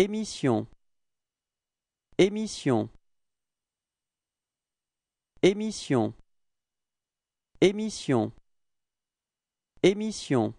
Émission Émission Émission Émission Émission